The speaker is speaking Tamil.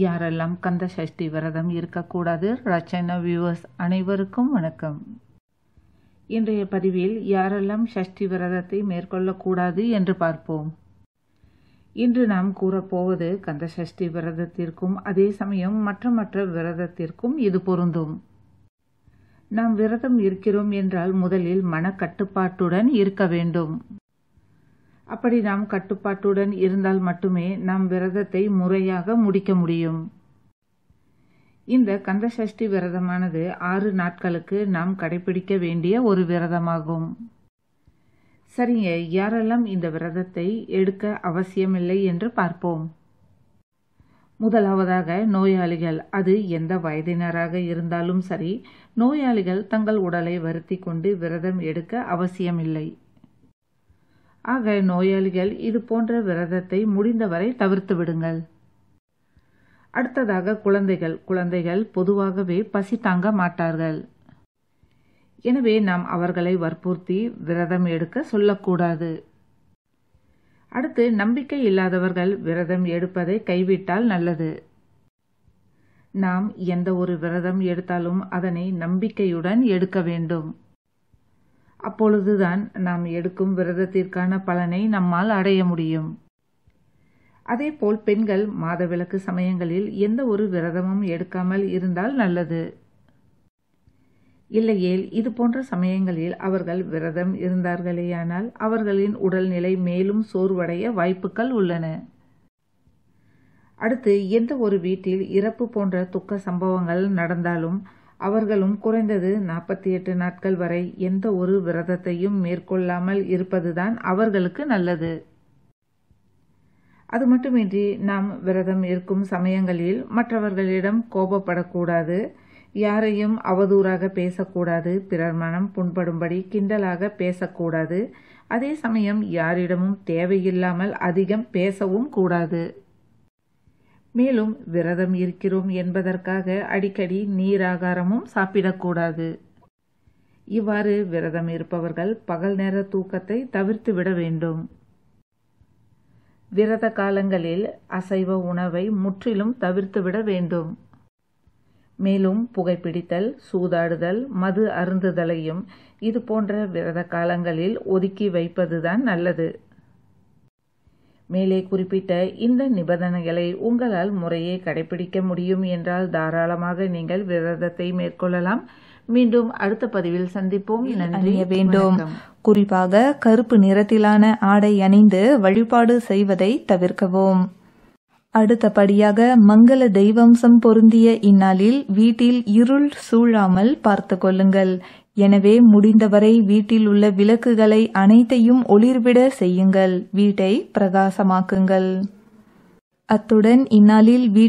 யாரெல்லாம் கந்த சஷ்டி விரதம் இருக்கக்கூடாது ரச்சனா வியூவர்ஸ் அனைவருக்கும் வணக்கம் இன்றைய பதிவில் யாரெல்லாம் சஷ்டி விரதத்தை மேற்கொள்ளக்கூடாது என்று பார்ப்போம் இன்று நாம் கூறப்போவது கந்த சஷ்டி விரதத்திற்கும் அதே சமயம் மற்ற மற்ற விரதத்திற்கும் இது பொருந்தும் நாம் விரதம் இருக்கிறோம் என்றால் முதலில் மனக்கட்டுப்பாட்டுடன் இருக்க வேண்டும் அப்படி நாம் கட்டுப்பாட்டுடன் இருந்தால் மட்டுமே நாம் விரதத்தை முறையாக முடிக்க முடியும் இந்த கந்தசஷ்டி விரதமானது ஆறு நாட்களுக்கு நாம் கடைபிடிக்க வேண்டிய ஒரு விரதமாகும் சரிங்க யாரெல்லாம் இந்த விரதத்தை எடுக்க அவசியமில்லை என்று பார்ப்போம் முதலாவதாக நோயாளிகள் அது எந்த வயதினராக இருந்தாலும் சரி நோயாளிகள் தங்கள் உடலை வருத்தி கொண்டு விரதம் எடுக்க அவசியமில்லை ஆக நோயாளிகள் இது போன்ற விரதத்தை முடிந்தவரை தவிர்த்து விடுங்கள் அடுத்ததாக குழந்தைகள் குழந்தைகள் பொதுவாகவே பசி தாங்க மாட்டார்கள் எனவே நாம் அவர்களை வற்புறுத்தி விரதம் எடுக்க சொல்லக்கூடாது அடுத்து நம்பிக்கை இல்லாதவர்கள் விரதம் எடுப்பதை கைவிட்டால் நல்லது நாம் எந்த ஒரு விரதம் எடுத்தாலும் அதனை நம்பிக்கையுடன் எடுக்க வேண்டும் அப்பொழுதுதான் நாம் எடுக்கும் விரதத்திற்கான பலனை நம்மால் அடைய முடியும் அதேபோல் பெண்கள் மாதவிலக்கு சமயங்களில் எந்த ஒரு விரதமும் எடுக்காமல் இருந்தால் நல்லது இல்லையேல் இது போன்ற சமயங்களில் அவர்கள் விரதம் இருந்தார்களேயானால் அவர்களின் உடல்நிலை மேலும் சோர்வடைய வாய்ப்புகள் உள்ளன அடுத்து எந்த ஒரு வீட்டில் இறப்பு போன்ற துக்க சம்பவங்கள் நடந்தாலும் அவர்களும் குறைந்தது நாற்பத்தி எட்டு நாட்கள் வரை எந்த ஒரு விரதத்தையும் மேற்கொள்ளாமல் இருப்பதுதான் அவர்களுக்கு நல்லது அது மட்டுமின்றி நாம் விரதம் இருக்கும் சமயங்களில் மற்றவர்களிடம் கோபப்படக்கூடாது யாரையும் அவதூறாக பேசக்கூடாது பிறர் மனம் புண்படும்படி கிண்டலாக பேசக்கூடாது அதே சமயம் யாரிடமும் தேவையில்லாமல் அதிகம் பேசவும் கூடாது மேலும் விரதம் இருக்கிறோம் என்பதற்காக அடிக்கடி நீராகாரமும் சாப்பிடக்கூடாது இவ்வாறு விரதம் இருப்பவர்கள் பகல் நேர தூக்கத்தை தவிர்த்து விட வேண்டும் விரத காலங்களில் அசைவ உணவை முற்றிலும் தவிர்த்துவிட வேண்டும் மேலும் புகைப்பிடித்தல் சூதாடுதல் மது அருந்துதலையும் இது போன்ற விரத காலங்களில் ஒதுக்கி வைப்பதுதான் நல்லது மேலே குறிப்பிட்ட இந்த நிபந்தனைகளை உங்களால் முறையே கடைபிடிக்க முடியும் என்றால் தாராளமாக நீங்கள் விரதத்தை மேற்கொள்ளலாம் மீண்டும் அடுத்த பதிவில் சந்திப்போம் நன்றிய வேண்டும் குறிப்பாக கருப்பு நிறத்திலான ஆடை அணிந்து வழிபாடு செய்வதை தவிர்க்கவும் அடுத்தபடியாக மங்கள தெய்வம்சம் பொருந்திய இந்நாளில் வீட்டில் இருள் சூழாமல் பார்த்து கொள்ளுங்கள் எனவே முடிந்தவரை வீட்டில் உள்ள விளக்குகளை அனைத்தையும் ஒளிர்விட செய்யுங்கள் வீட்டை பிரகாசமாக்குங்கள் அத்துடன் இந்நாளில் வீட்டில்